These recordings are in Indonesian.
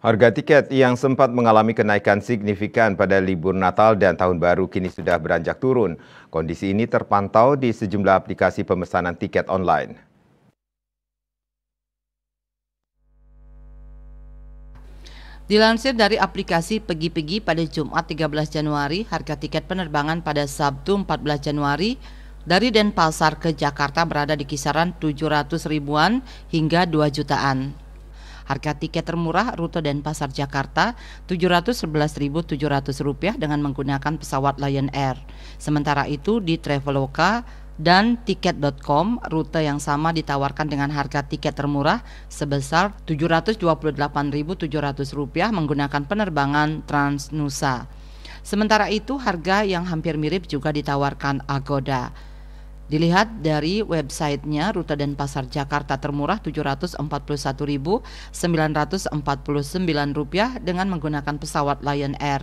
Harga tiket yang sempat mengalami kenaikan signifikan pada libur Natal dan Tahun Baru kini sudah beranjak turun. Kondisi ini terpantau di sejumlah aplikasi pemesanan tiket online. Dilansir dari aplikasi Pegi-Pegi pada Jumat 13 Januari, harga tiket penerbangan pada Sabtu 14 Januari dari Denpasar ke Jakarta berada di kisaran 700 ribuan hingga 2 jutaan. Harga tiket termurah rute Denpasar Jakarta Rp711.700 dengan menggunakan pesawat Lion Air. Sementara itu di Traveloka dan tiket.com rute yang sama ditawarkan dengan harga tiket termurah sebesar Rp728.700 menggunakan penerbangan Transnusa. Sementara itu harga yang hampir mirip juga ditawarkan Agoda. Dilihat dari websitenya rute dan pasar Jakarta termurah Rp741.949 dengan menggunakan pesawat Lion Air.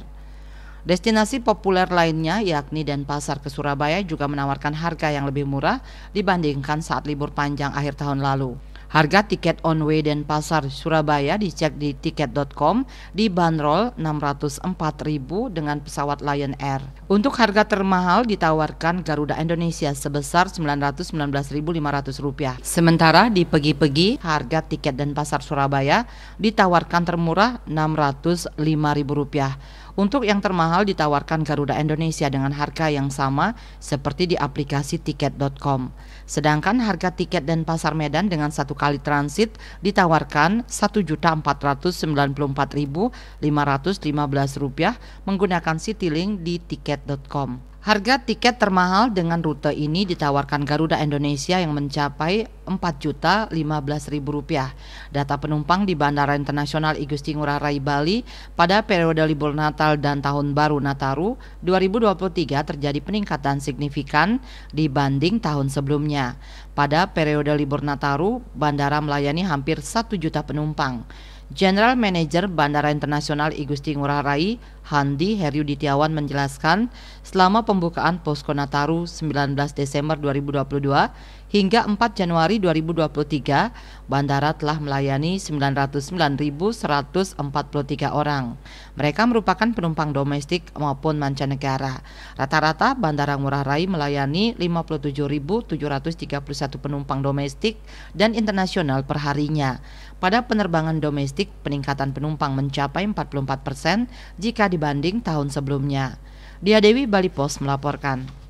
Destinasi populer lainnya yakni Denpasar ke Surabaya juga menawarkan harga yang lebih murah dibandingkan saat libur panjang akhir tahun lalu. Harga tiket on-way pasar Surabaya dicek di tiket.com di bandrol 604.000 dengan pesawat Lion Air. Untuk harga termahal ditawarkan Garuda Indonesia sebesar Rp919.500. Sementara di pegi-pegi harga tiket dan pasar Surabaya ditawarkan termurah Rp605.000. Untuk yang termahal ditawarkan Garuda Indonesia dengan harga yang sama seperti di aplikasi tiket.com. Sedangkan harga tiket dan pasar Medan dengan satu kali transit ditawarkan Rp1.494.515 menggunakan Citylink di tiket.com. Harga tiket termahal dengan rute ini ditawarkan Garuda Indonesia yang mencapai Rp4.015.000. Data penumpang di Bandara Internasional Igusti Ngurah Rai Bali pada periode libur Natal dan Tahun Baru Nataru 2023 terjadi peningkatan signifikan dibanding tahun sebelumnya. Pada periode libur Nataru, bandara melayani hampir 1 juta penumpang. General Manager Bandara Internasional I Gusti Ngurah Rai, Handi Heriuditiawan menjelaskan, selama pembukaan Posko Nataru 19 Desember 2022, hingga 4 Januari 2023, bandara telah melayani 909.143 orang. Mereka merupakan penumpang domestik maupun mancanegara. Rata-rata Bandara Ngurah Rai melayani 57.731 penumpang domestik dan internasional perharinya. Pada penerbangan domestik, peningkatan penumpang mencapai 44 persen jika dibanding tahun sebelumnya. Dia Dewi Bali Post melaporkan.